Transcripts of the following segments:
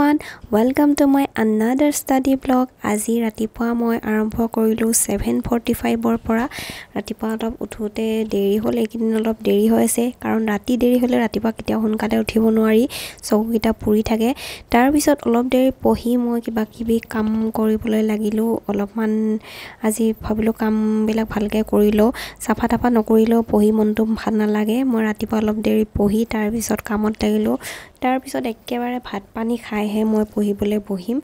এভৰিওৱান welcome to my another study blog আজি ৰাতিপুৱা মই আৰম্ভ কৰিলোঁ ছেভেন ফৰ্টি ফাইভৰ পৰা ৰাতিপুৱা অলপ উঠোঁতে দেৰি হ'ল এইকেইদিন অলপ দেৰি হৈ আছে কাৰণ ৰাতি দেৰি হ'লে ৰাতিপুৱা কেতিয়াও সোনকালে উঠিব নোৱাৰি চকুকেইটা পুৰি থাকে তাৰপিছত অলপ দেৰি পঢ়ি মই কিবাকিবি কাম কৰিবলৈ লাগিলোঁ অলপমান আজি ভাবিলোঁ কামবিলাক ভালকৈ কৰি চাফা তাফা নকৰিলেও পঢ়ি মনটো ভাল নালাগে মই ৰাতিপুৱা অলপ দেৰি পঢ়ি তাৰপিছত কামত লাগিলোঁ তাৰপিছত একেবাৰে ভাত পানী খাইহে মই পঢ়িবলৈ বহিম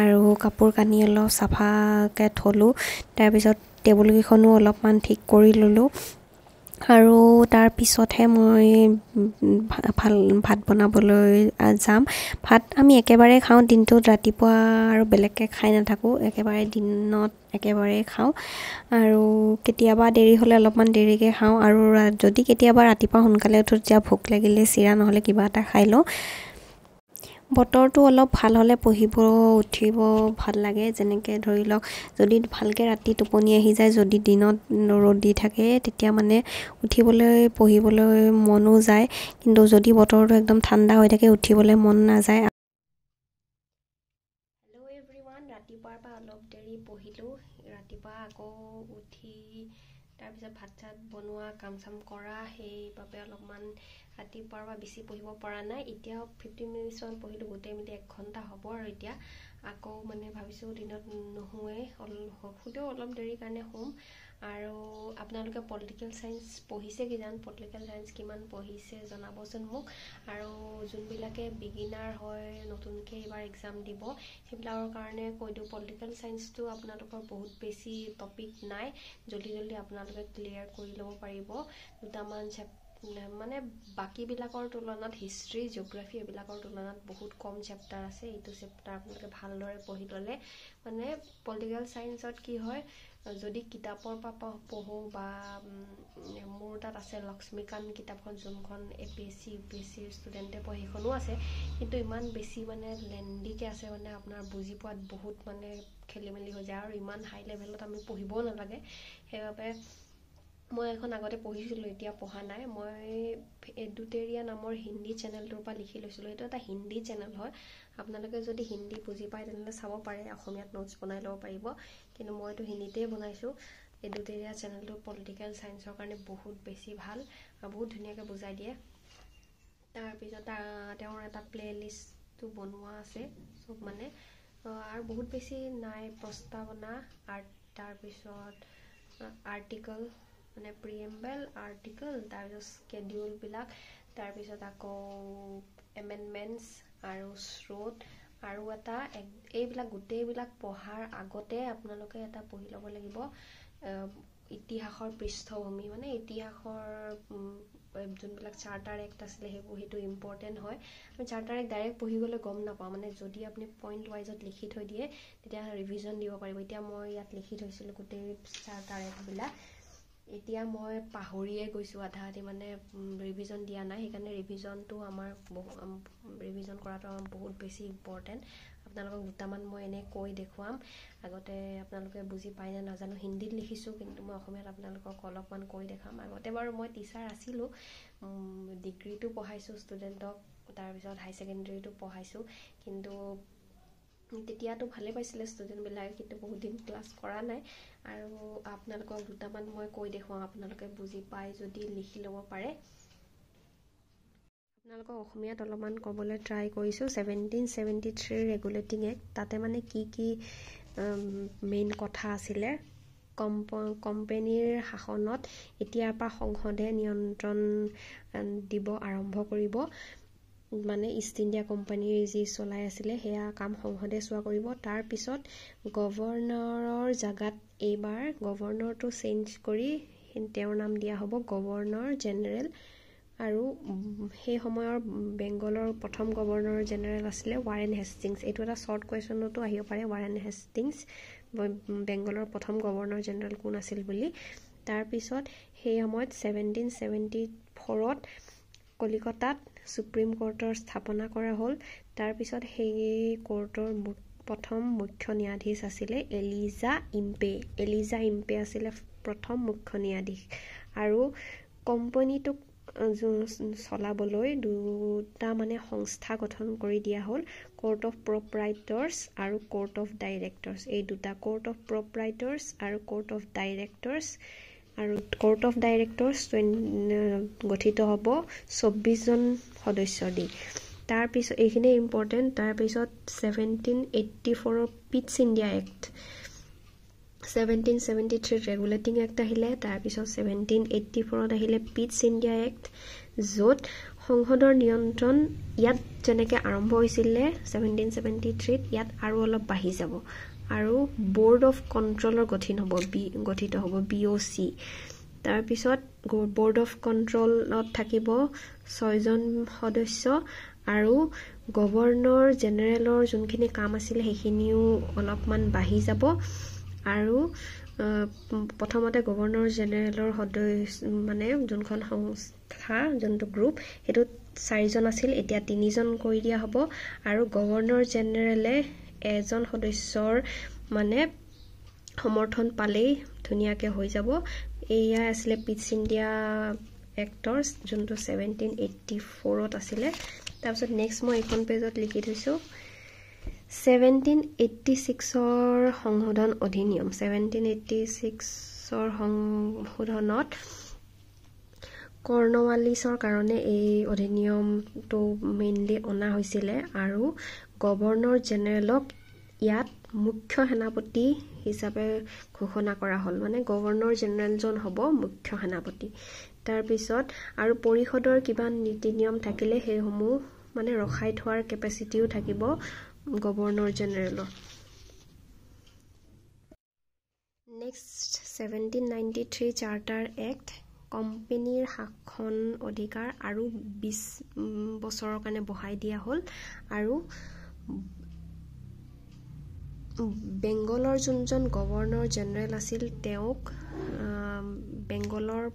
আৰু কাপোৰ কানি অলপ চাফাকৈ থ'লোঁ তাৰপিছত টেবুলকেইখনো অলপমান ঠিক কৰি ল'লোঁ আৰু তাৰ পিছতহে মই ভাল ভাত বনাবলৈ যাম ভাত আমি একেবাৰে খাওঁ দিনটোত ৰাতিপুৱা আৰু বেলেগকৈ খাই নাথাকোঁ একেবাৰে দিনত একেবাৰে খাওঁ আৰু কেতিয়াবা দেৰি হ'লে অলপমান দেৰিকৈ খাওঁ আৰু যদি কেতিয়াবা ৰাতিপুৱা সোনকালে উঠো তেতিয়া ভোক লাগিলে চিৰা নহ'লে কিবা এটা খাই লওঁ বতৰটো অলপ ভাল হ'লে পঢ়িব উঠিব ভাল লাগে যেনেকৈ ধৰি লওক যদি ভালকৈ ৰাতি টোপনি আহি যায় যদি দিনত ৰ'দ দি থাকে তেতিয়া মানে উঠিবলৈ পঢ়িবলৈ মনো যায় কিন্তু যদি বতৰটো একদম ঠাণ্ডা হৈ থাকে উঠিবলৈ মন নাযায় হেল্ল' এভৰি ওৱান ৰাতিপুৱাৰ পৰা অলপ দেৰি পঢ়িলোঁ ৰাতিপুৱা আকৌ উঠি তাৰপিছত ভাত চাত বনোৱা কাম চাম কৰা সেইবাবে অলপমান ৰাতিপুৱাৰ পৰা বেছি পঢ়িব পৰা নাই এতিয়াও ফিফটিন মিনিটছমান পঢ়িলোঁ গোটেই মিলি এক ঘণ্টা হ'ব আৰু এতিয়া আকৌ মানে ভাবিছোঁ দিনত নোহোৱেই অলপ অলপ দেৰি কাৰণে হ'ম আৰু আপোনালোকে পলিটিকেল ছায়েঞ্চ পঢ়িছে কিজান পলিটিকেল ছায়েঞ্চ কিমান পঢ়িছে জনাবচোন মোক আৰু যোনবিলাকে বিগিনাৰ হয় নতুনকৈ এইবাৰ এক্সাম দিব সেইবিলাকৰ কাৰণে কৈ দিওঁ পলিটিকেল ছায়েঞ্চটো আপোনালোকৰ বহুত বেছি টপিক নাই জলদি জলদি আপোনালোকে ক্লিয়াৰ কৰি ল'ব পাৰিব দুটামান চেপ্টাৰ মানে বাকীবিলাকৰ তুলনাত হিষ্ট্ৰী জিঅ'গ্ৰাফি এইবিলাকৰ তুলনাত বহুত কম চেপ্টাৰ আছে এইটো চেপ্টাৰ আপোনালোকে ভালদৰে পঢ়ি ল'লে মানে পলিটিকেল ছায়েন্সত কি হয় যদি কিতাপৰ পৰা পঢ়োঁ বা মোৰ তাত আছে লক্ষ্মীকান্ত কিতাপখন যোনখন A P S C U P S চিৰ ষ্টুডেণ্টে পঢ়ি সেইখনো আছে কিন্তু ইমান বেছি মানে লেণ্ডিকৈ আছে মানে আপোনাৰ বুজি পোৱাত বহুত মানে খেলি মেলি হৈ যায় আৰু ইমান হাই লেভেলত আমি পঢ়িবও নালাগে সেইবাবে মই এখন আগতে পঢ়িছিলোঁ এতিয়া পঢ়া নাই মই এডুটেৰিয়া নামৰ হিন্দী চেনেলটোৰ পৰা লিখি লৈছিলোঁ এইটো এটা হিন্দী চেনেল হয় আপোনালোকে যদি হিন্দী বুজি পায় তেনেহ'লে চাব পাৰে অসমীয়াত নোটছ বনাই ল'ব পাৰিব কিন্তু মইতো হিন্দীতেই বনাইছোঁ এডুটেৰিয়া চেনেলটো পলিটিকেল চায়েন্সৰ কাৰণে বহুত বেছি ভাল আৰু বহুত ধুনীয়াকৈ বুজাই দিয়ে তাৰপিছত তেওঁৰ এটা প্লে'লিষ্টটো বনোৱা আছে চব মানে আৰু বহুত বেছি নাই প্ৰস্তাৱনা আৰ্ট তাৰপিছত আৰ্টিকল মানে প্ৰিএম্বেল আৰ্টিকল তাৰপিছত স্কেডিউলবিলাক তাৰপিছত আকৌ এমেণ্ডমেণ্টছ আৰু শ্ৰোত আৰু এটা এইবিলাক গোটেইবিলাক পঢ়াৰ আগতে আপোনালোকে এটা পঢ়ি ল'ব লাগিব ইতিহাসৰ পৃষ্ঠভূমি মানে ইতিহাসৰ যোনবিলাক চাৰ্টাৰ এক্ট আছিলে সেইবোৰ সেইটো ইম্পৰ্টেণ্ট হয় আমি চাৰ্টাৰ এক্ট ডাইৰেক্ট পঢ়িবলৈ গম নাপাওঁ মানে যদি আপুনি পইণ্ট ৱাইজত লিখি থৈ দিয়ে তেতিয়া ৰিভিজন দিব পাৰিব এতিয়া মই ইয়াত লিখি থৈছিলোঁ গোটেই চাৰ্টাৰ এক্টবিলাক এতিয়া মই পাহৰিয়ে গৈছোঁ আধা আধি মানে ৰিভিজন দিয়া নাই সেইকাৰণে ৰিভিজনটো আমাৰ বহু ৰিভিজন কৰাটো আমাৰ বহুত বেছি ইম্পৰ্টেণ্ট আপোনালোকক দুটামান মই এনেই কৈ দেখুৱাম আগতে আপোনালোকে বুজি পায় নে নাজানো হিন্দীত লিখিছোঁ কিন্তু মই অসমীয়াত আপোনালোকক অলপমান কৈ দেখাম আগতে বাৰু মই টিচাৰ আছিলোঁ ডিগ্ৰীটো পঢ়াইছোঁ ষ্টুডেণ্টক তাৰপিছত হাই ছেকেণ্ডেৰীটো পঢ়াইছোঁ কিন্তু তেতিয়াতো ভালে পাইছিলে ষ্টুডেণ্টবিলাকে কিন্তু বহুত দিন ক্লাছ কৰা নাই আৰু আপোনালোকক দুটামান মই কৈ দেখুৱাওঁ আপোনালোকে বুজি পায় যদি লিখি ল'ব পাৰে আপোনালোকক অসমীয়াত অলপমান ক'বলৈ ট্ৰাই কৰিছোঁ seventeen seventy three regulating act তাতে মানে কি কি মেইন কথা আছিলে কম্প কোম্পেনীৰ শাসনত এতিয়াৰ পৰা সংসদে নিয়ন্ত্ৰণ দিব আৰম্ভ কৰিব মানে ইষ্ট ইণ্ডিয়া কোম্পানীৰ যি চলাই আছিলে সেয়া কাম সংসদে চোৱা কৰিব তাৰপিছত গভৰ্ণৰৰ জেগাত এইবাৰ গৱৰ্ণৰটো চেঞ্জ কৰি তেওঁৰ নাম দিয়া হ'ব গভৰ্ণৰ জেনেৰেল আৰু সেই সময়ৰ বেংগলৰ প্ৰথম গভৰ্ণৰ জেনেৰেল আছিলে ৱাৰেন হেষ্টিংছ এইটো এটা শ্বৰ্ট কুৱেশ্যনতো আহিব পাৰে ৱাৰেন হেষ্টিংছ বেংগলৰ প্ৰথম গৱৰ্ণৰ জেনেৰেল কোন আছিল বুলি তাৰপিছত সেই সময়ত ছেভেণ্টিন ছেভেণ্টি ফ'ৰত কলিকতাত ছুপ্ৰীম ক'ৰ্টৰ স্থাপনা কৰা হ'ল তাৰপিছত সেই কোৰ্টৰ প্ৰথম মুখ্য ন্যায়াধীশ আছিলে এলিজা ইম্পে এলিজা ইম্পে আছিলে প্ৰথম মুখ্য ন্যায়াধীশ আৰু কোম্পানীটোক চলাবলৈ দুটা মানে সংস্থা গঠন কৰি দিয়া হ'ল ক'ৰ্ট অফ প্ৰপ্ৰাইটৰ্ছ আৰু ক'ৰ্ট অফ ডাইৰেক্টৰ্ছ এই দুটা ক'ৰ্ট অফ প্ৰপ্ৰাইটৰ্ছ আৰু ক'ৰ্ট অফ ডাইৰেক্টৰ্ছ আৰু কৰ্ট অফ ডাইৰেক্টৰ্ছ গঠিত হ'ব চৌব্বিছজন সদস্য দি তাৰপিছত এইখিনিয়ে ইম্পৰ্টেণ্ট তাৰপিছত ছেভেণ্টিন এইটটি ফ'ৰৰ Pitt's India act seventeen seventy থ্ৰীত ৰেগুলেটিং এক্ট আহিলে তাৰপিছত ছেভেণ্টিন এইটটি ফ'ৰত আহিলে পিটছ ইণ্ডিয়া এক্ট য'ত সংসদৰ নিয়ন্ত্ৰণ ইয়াত যেনেকৈ আৰম্ভ হৈছিলে ছেভেণ্টিন ছেভেণ্টি থ্ৰীত ইয়াত আৰু অলপ বাঢ়ি যাব আৰু বৰ্ড অফ কণ্ট্ৰলৰ গঠিন হ'ব বি গঠিত হ'ব বি অ' চি তাৰপিছত বৰ্ড অফ কণ্ট্ৰলত থাকিব ছয়জন সদস্য আৰু গৱৰ্ণৰ জেনেৰেলৰ যোনখিনি কাম আছিলে সেইখিনিও অলপমান বাঢ়ি যাব আৰু প্ৰথমতে গৱৰ্ণৰ জেনেৰেলৰ সদস্য মানে যোনখন সংস্থা যোনটো গ্ৰুপ সেইটোত চাৰিজন আছিল এতিয়া তিনিজন কৰি দিয়া হ'ব আৰু গৱৰ্ণৰ জেনেৰেলে এজন সদস্যৰ মানে সমৰ্থন পালেই ধুনীয়াকৈ হৈ যাব এয়া আছিলে পিটছ ইণ্ডিয়া এক্টৰ যোনটো ছেভেণ্টিন এইটি ফ'ৰত আছিলে তাৰপিছত নেক্সট মই এইখন পেজত লিখি থৈছোঁ ছেভেণ্টিন এইটি ছিক্সৰ সংশোধন অধিনিয়ম ছেভেণ্টিন এইটি ছিক্সৰ সংশোধনত কৰ্ণৱালিছৰ কাৰণে এই অধিনিয়মটো মেইনলি অনা হৈছিলে আৰু গৱৰ্ণৰ জেনেৰেলক ইয়াত মুখ্য সেনাপতি হিচাপে ঘোষণা কৰা হ'ল মানে গৱৰ্ণৰ জেনেৰেলজন হ'ব মুখ্য সেনাপতি তাৰপিছত আৰু পৰিষদৰ কিবা নীতি নিয়ম থাকিলে সেইসমূহ মানে ৰখাই থোৱাৰ কেপেচিটিও থাকিব গভৰ্ণৰ জেনেৰেলৰ next seventeen ninety three charter act কোম্পেনীৰ শাসন অধিকাৰ আৰু বিছ বছৰৰ কাৰণে বঢ়াই দিয়া হ'ল আৰু বেংগলৰ যোনজন গৱৰ্ণৰ জেনেৰেল আছিল তেওঁক বেংগলৰ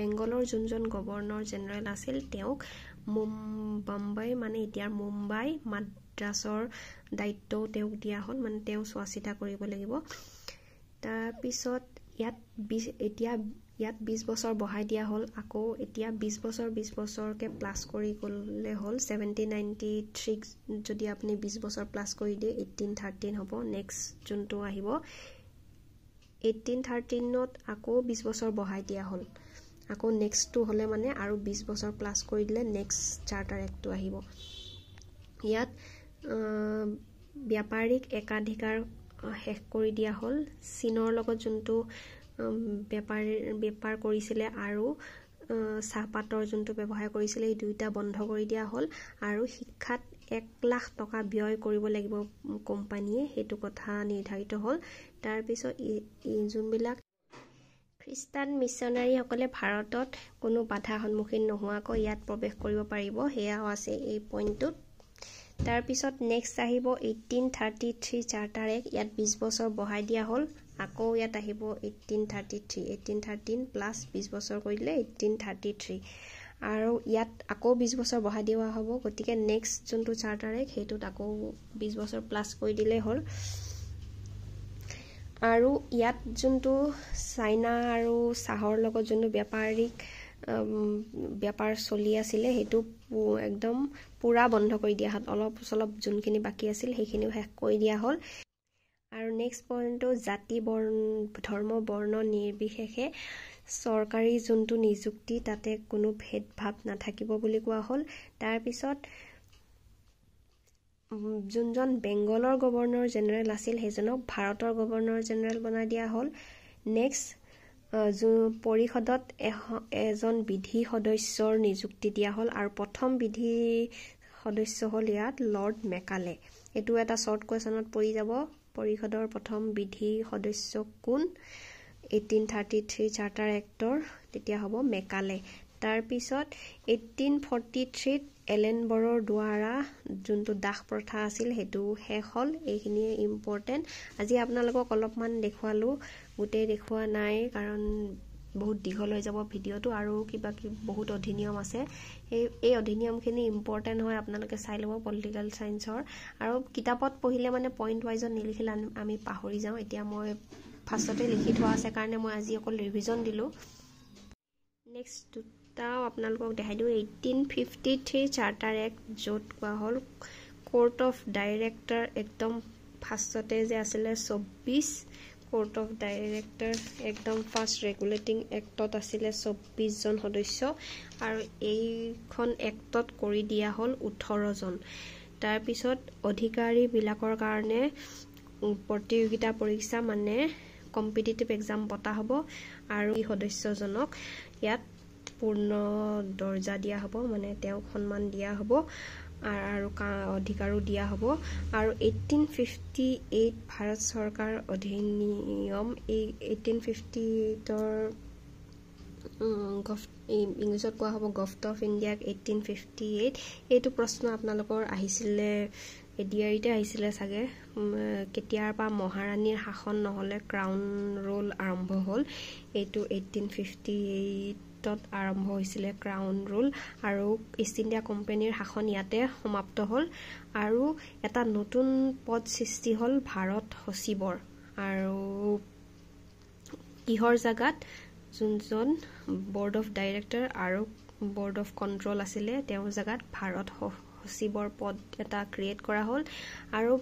বেংগলৰ যোনজন গৱৰ্ণৰ জেনেৰেল আছিল তেওঁক বম্বাই মানে এতিয়াৰ মুম্বাই মাদ্ৰাছৰ দায়িত্বও তেওঁক দিয়া হ'ল মানে তেওঁ চোৱা চিতা কৰিব লাগিব তাৰপিছত ইয়াত এতিয়া ইয়াত বিছ বছৰ বঢ়াই দিয়া হ'ল আকৌ এতিয়া বিছ বছৰ বিছ বছৰকৈ প্লাছ কৰি গ'লে হ'ল ছেভেণ্টিন নাইণ্টি থ্ৰী যদি আপুনি বিছ বছৰ প্লাছ কৰি দিয়ে এইটিন থাৰ্টিন হ'ব নেক্সট যোনটো আহিব এইটিন থাৰ্টিনত আকৌ বিছ বছৰ বঢ়াই দিয়া হ'ল আকৌ নেক্সটটো হ'লে মানে আৰু বিছ বছৰ প্লাছ কৰি দিলে নেক্সট চাৰ্টাৰ এক্টটো আহিব ইয়াত ব্যাপাৰীক একাধিকাৰ শেষ কৰি দিয়া হ'ল চীনৰ লগত যোনটো বেপাৰী বেপাৰ কৰিছিলে আৰু চাহপাতৰ যোনটো ব্যৱসায় কৰিছিলে এই দুয়োটা বন্ধ কৰি দিয়া হ'ল আৰু শিক্ষাত এক লাখ টকা ব্যয় কৰিব লাগিব কোম্পানীয়ে সেইটো কথা নিৰ্ধাৰিত হ'ল তাৰপিছত যোনবিলাক খ্ৰীষ্টান মিছনাৰীসকলে ভাৰতত কোনো বাধা সন্মুখীন নোহোৱাকৈ ইয়াত প্ৰৱেশ কৰিব পাৰিব সেয়াও আছে এই পইণ্টটোত তাৰপিছত নেক্সট আহিব এইটিন থাৰ্টি থ্ৰী চাৰ্টাৰ এক ইয়াত বিছ বছৰ বঢ়াই দিয়া হ'ল আকৌ ইয়াত আহিব eighteen thirty three eighteen thirteen plus বিছ বছৰ কৰিলে এইটিন থাৰ্টি থ্ৰী আৰু ইয়াত আকৌ বিছ বছৰ বঢ়াই দিয়া হ'ব গতিকে নেক্সট যোনটো চাৰ তাৰিখ সেইটোত আকৌ বিছ বছৰ প্লাছ কৰি দিলেই হ'ল আৰু ইয়াত যোনটো চাইনা আৰু চাহৰ লগত যোনটো বেপাৰীক বেপাৰ চলি আছিলে সেইটো একদম পূৰা বন্ধ কৰি দিয়া হ'ল অলপ চলপ যোনখিনি বাকী আছিল সেইখিনিও শেষ কৰি দিয়া হ'ল আৰু নেক্সট পইণ্টটো জাতি বৰ্ণ ধৰ্ম বৰ্ণ নিৰ্বিশেষে চৰকাৰী যোনটো নিযুক্তি তাতে কোনো ভেদভাৱ নাথাকিব বুলি কোৱা হ'ল তাৰপিছত যোনজন বেংগলৰ গৱৰ্ণৰ জেনেৰেল আছিল সেইজনক ভাৰতৰ গৱৰ্ণৰ জেনেৰেল বনাই দিয়া হ'ল নেক্সট পৰিষদত এজন বিধি সদস্যৰ নিযুক্তি দিয়া হ'ল আৰু প্ৰথম বিধি সদস্য হ'ল ইয়াত লৰ্ড মেকালে এইটো এটা শ্বৰ্ট কুৱেশ্যনত পৰি যাব পৰিষদৰ প্ৰথম বিধি সদস্য কোন এইটিন থাৰ্টি থ্ৰী চাৰ্টাৰ এক্টৰ তেতিয়া হ'ব মেকালে তাৰপিছত এইটিন ফৰ্টি থ্ৰীত এলেনবৰৰ দ্বাৰা যোনটো দাস প্ৰথা আছিল সেইটো শেষ হ'ল এইখিনিয়ে ইম্পৰ্টেণ্ট আজি আপোনালোকক অলপমান দেখুৱালোঁ গোটেই দেখুওৱা নাই কাৰণ বহুত দীঘল হৈ যাব ভিডিঅ'টো আৰু কিবা কিবি বহুত অধিনিয়ম আছে সেই এই অধিনিয়মখিনি ইম্পৰ্টেণ্ট হয় আপোনালোকে চাই ল'ব পলিটিকেল চায়েন্সৰ আৰু কিতাপত পঢ়িলে মানে পইণ্ট ৱাইজত নিলিখিলে আমি পাহৰি যাওঁ এতিয়া মই ফাৰ্ষ্টতে লিখি থোৱা আছে কাৰণে মই আজি অকল ৰিভিজন দিলোঁ নেক্সট দুটাও আপোনালোকক দেখাই দিওঁ eighteen fifty three charter act য'ত কোৱা হ'ল কৰ্ট অফ ডাইৰেক্টৰ একদম ফাৰ্ষ্টতে যে আছিলে চৌব্বিছ কোৰ্ট অফ ডাইৰেক্টৰ একদম ফাষ্ট ৰেগুলেটিং এক্টত আছিলে চব্বিশ সদস্য আৰু এইখন এক্টত কৰি দিয়া হল ওঠৰজন তাৰপিছত অধিকাৰীবিলাকৰ কাৰণে প্ৰতিযোগিতা পৰীক্ষা মানে কম্পিটিটিভ এক্সাম পতা হ'ব আৰু এই সদস্যজনক ইয়াত পূৰ্ণ দৰ্জা দিয়া হ'ব মানে তেওঁক সন্মান দিয়া হ'ব আৰু অধিকাৰো দিয়া হ'ব আৰু এইটিন ফিফটি এইট ভাৰত চৰকাৰ অধিনিয়ম এই এইটিন ফিফটি এইটৰ গভ ইংলিছত কোৱা হ'ব গভট অফ ইণ্ডিয়াক এইটিন ফিফটি এইট এইটো প্ৰশ্ন আপোনালোকৰ আহিছিলে এডিয়াৰীতে আহিছিলে চাগে কেতিয়াৰ পৰা মহাৰাণীৰ শাসন নহ'লে ক্ৰাউন ৰোল আৰম্ভ হ'ল এইটো এইটিন ফিফটি এইট ঊনৈছশ আৰম্ভ হৈছিলে ক্ৰাউন ৰুল আৰু ইষ্ট ইণ্ডিয়া কোম্পেনীৰ শাসন ইয়াতে সমাপ্ত হ'ল আৰু এটা নতুন পদ সৃষ্টি হ'ল ভাৰত সচিবৰ আৰু কিহৰ জেগাত যোনজন বৰ্ড অফ ডাইৰেক্টৰ আৰু বৰ্ড অফ কণ্ট্ৰল আছিলে তেওঁৰ জেগাত ভাৰত সচিবৰ পদ এটা ক্ৰিয়েট কৰা হ'ল আৰু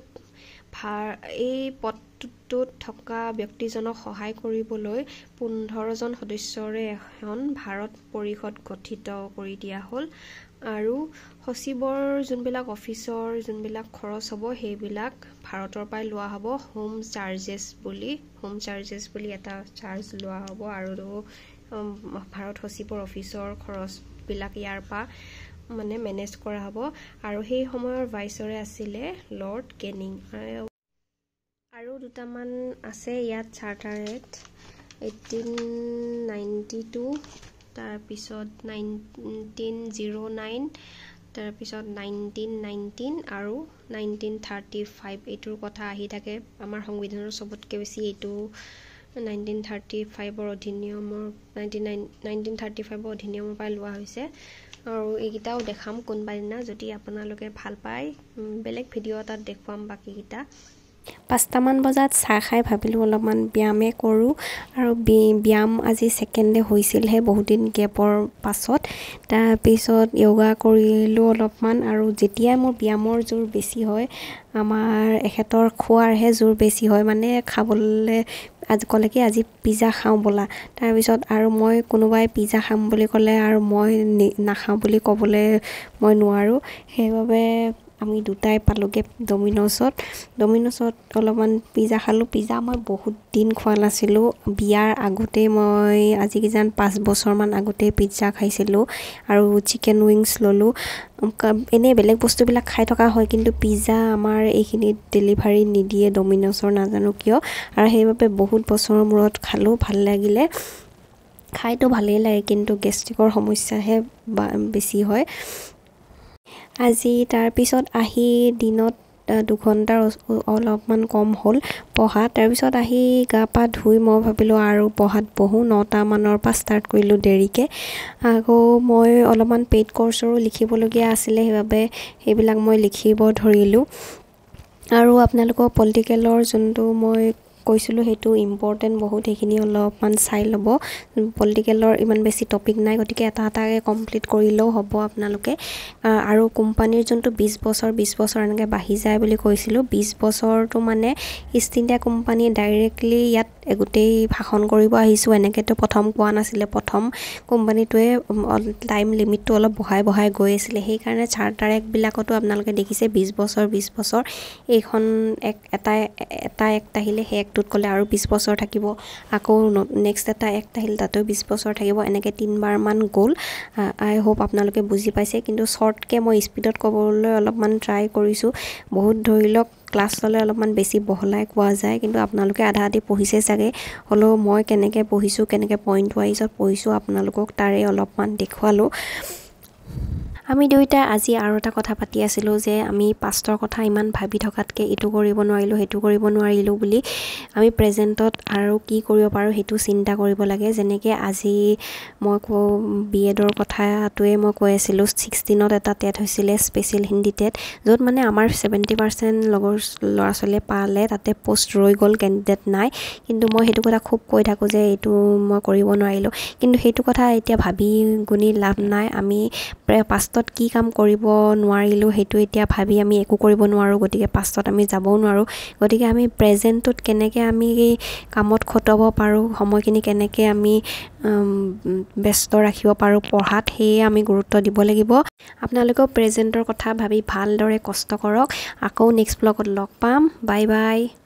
ভাৰ এই পদ ইনষ্টিটিউটটোত থকা ব্যক্তিজনক সহায় কৰিবলৈ পোন্ধৰজন সদস্যৰে এখন ভাৰত পৰিষদ গঠিত কৰি দিয়া হ'ল আৰু সচিবৰ যোনবিলাক অফিচৰ যোনবিলাক খৰচ হ'ব সেইবিলাক ভাৰতৰ পৰাই লোৱা হ'ব হোম চাৰ্জেছ বুলি হোম চাৰ্জেছ বুলি এটা চাৰ্জ লোৱা হ'ব আৰু ভাৰত সচিবৰ অফিচৰ খৰচবিলাক ইয়াৰ পৰা মানে মেনেজ কৰা হ'ব আৰু সেই সময়ৰ ভাইচৰে আছিলে লৰ্ড কেনিং দুটামান আছে ইয়াত charter rate eighteen ninety two তাৰপিছত নাইনটিন জিৰ' নাইন তাৰপিছত নাইনটিন নাইনটিন আৰু নাইনটিন থাৰ্টি ফাইভ এইটোৰ কথা আহি থাকে আমাৰ সংবিধানৰ চবতকৈ বেছি এইটো নাইনটিন থাৰ্টি ফাইভৰ অধিনিয়মৰ নাইনটিন নাইন নাইনটিন থাৰ্টি ফাইভৰ অধিনিয়মৰ পৰাই লোৱা হৈছে আৰু এইকেইটাও দেখাম কোনোবাদিনা যদি আপোনালোকে ভাল পায় বেলেগ ভিডিঅ' এটাত দেখুৱাম বাকীকেইটা পাঁচটামান বজাত চাহ খাই ভাবিলোঁ অলপমান ব্যায়ামে কৰোঁ আৰু ব্যায়াম আজি ছেকেণ্ডে ডে' হৈছিলহে বহুদিন গেপৰ পাছত তাৰপিছত য়োগা কৰিলোঁ অলপমান আৰু যেতিয়াই মোৰ ব্যায়ামৰ জোৰ বেছি হয় আমাৰ এখেতৰ খোৱাৰহে জোৰ বেছি হয় মানে খাবলৈ আজি ক'লে কি আজি পিজ্জা খাওঁ ব'লা তাৰপিছত আৰু মই কোনোবাই পিজ্জা খাম বুলি ক'লে আৰু মই নাখাওঁ বুলি ক'বলৈ মই নোৱাৰোঁ সেইবাবে আমি দুটাই পালোঁগৈ ডমিনছত ডমিনছত অলপমান পিজ্জা খালোঁ পিজ্জা মই বহুত দিন খোৱা নাছিলোঁ বিয়াৰ আগতে মই আজি কিজান পাঁচ বছৰমান আগতে পিজ্জা খাইছিলোঁ আৰু চিকেন উইংছ ল'লোঁ এনেই বেলেগ বস্তুবিলাক খাই থকা হয় কিন্তু পিজ্জা আমাৰ এইখিনিত ডেলিভাৰী নিদিয়ে ডমিনছৰ নাজানো কিয় আৰু সেইবাবে বহুত বছৰৰ মূৰত খালোঁ ভাল লাগিলে খাইতো ভালেই লাগে কিন্তু গেষ্ট্ৰিকৰ সমস্যাহে বেছি হয় আজি তাৰপিছত আহি দিনত দুঘণ্টাৰ অলপমান কম হ'ল পঢ়া তাৰপিছত আহি গা পা ধুই মই ভাবিলোঁ আৰু পঢ়াত বহোঁ নটামানৰ পৰা ষ্টাৰ্ট কৰিলোঁ দেৰিকৈ আকৌ মই অলপমান পেইড কৰ্চৰো লিখিবলগীয়া আছিলে সেইবাবে সেইবিলাক মই লিখিব ধৰিলোঁ আৰু আপোনালোকৰ পলিটিকেলৰ যোনটো মই কৈছিলোঁ সেইটো ইম্পৰ্টেণ্ট বহুত সেইখিনি অলপমান চাই ল'ব পলিটিকেলৰ ইমান বেছি টপিক নাই গতিকে এটা এটাকৈ কমপ্লিট কৰিলেও হ'ব আপোনালোকে আৰু কোম্পানীৰ যোনটো বিছ বছৰ বিছ বছৰ এনেকৈ বাঢ়ি যায় বুলি কৈছিলোঁ বিছ বছৰটো মানে ইষ্ট ইণ্ডিয়া কোম্পানীয়ে ডাইৰেক্টলি ইয়াত গোটেই ভাষণ কৰিব আহিছোঁ এনেকৈতো প্ৰথম কোৱা নাছিলে প্ৰথম কোম্পানীটোৱে টাইম লিমিটটো অলপ বঢ়াই বঢ়াই গৈ আছিলে সেইকাৰণে চাৰ্টাৰ এক্টবিলাকতো আপোনালোকে দেখিছে বিছ বছৰ বিছ বছৰ এইখন এক এটা এটা এক্ট আহিলে সেই এক্টটোত ক'লে আৰু বিছ বছৰ থাকিব আকৌ নেক্সট এটা এক্ট আহিল তাতো বিছ বছৰ থাকিব এনেকৈ তিনিবাৰমান গ'ল আই হোপ আপোনালোকে বুজি পাইছে কিন্তু শ্বৰ্টকৈ মই স্পীডত ক'বলৈ অলপমান ট্ৰাই কৰিছোঁ বহুত ধৰি লওক ক্লাছ ক্লাছলৈ অলপমান বেছি বহলাই কোৱা যায় কিন্তু আপোনালোকে আধা আধি পঢ়িছে চাগে হ'লেও মই কেনেকৈ পঢ়িছোঁ কেনেকৈ পইণ্ট ৱাইজত পঢ়িছোঁ আপোনালোকক তাৰে অলপমান দেখুৱালোঁ আমি দুয়োটাই আজি আৰু এটা কথা পাতি আছিলোঁ যে আমি পাষ্টৰ কথা ইমান ভাবি থকাতকৈ এইটো কৰিব নোৱাৰিলোঁ সেইটো কৰিব নোৱাৰিলোঁ বুলি আমি প্ৰেজেণ্টত আৰু কি কৰিব পাৰোঁ সেইটো চিন্তা কৰিব লাগে যেনেকৈ আজি মই কওঁ বি এডৰ কথাটোৱে মই কৈ আছিলোঁ ছিক্সটিনত এটা টেট হৈছিলে স্পেচিয়েল হিন্দী টেট য'ত মানে আমাৰ ছেভেণ্টি পাৰ্চেণ্ট লগৰ ল'ৰা ছোৱালীয়ে পালে তাতে পষ্ট ৰৈ গ'ল কেণ্ডিডেট নাই কিন্তু মই সেইটো কথা খুব কৈ থাকোঁ যে এইটো মই কৰিব নোৱাৰিলোঁ কিন্তু সেইটো কথা এতিয়া ভাবি গুণি লাভ নাই আমি প্ৰায় পাষ্ট পাষ্টত কি কাম কৰিব নোৱাৰিলোঁ সেইটো এতিয়া ভাবি আমি একো কৰিব নোৱাৰোঁ গতিকে পাষ্টত আমি যাবও নোৱাৰোঁ গতিকে আমি প্ৰেজেণ্টটোত কেনেকৈ আমি কামত খটাব পাৰোঁ সময়খিনি কেনেকৈ আমি ব্যস্ত ৰাখিব পাৰোঁ পঢ়াত সেয়ে আমি গুৰুত্ব দিব লাগিব আপোনালোকেও প্ৰেজেণ্টৰ কথা ভাবি ভালদৰে কষ্ট কৰক আকৌ নেক্সট ব্লগত লগ পাম বাই বাই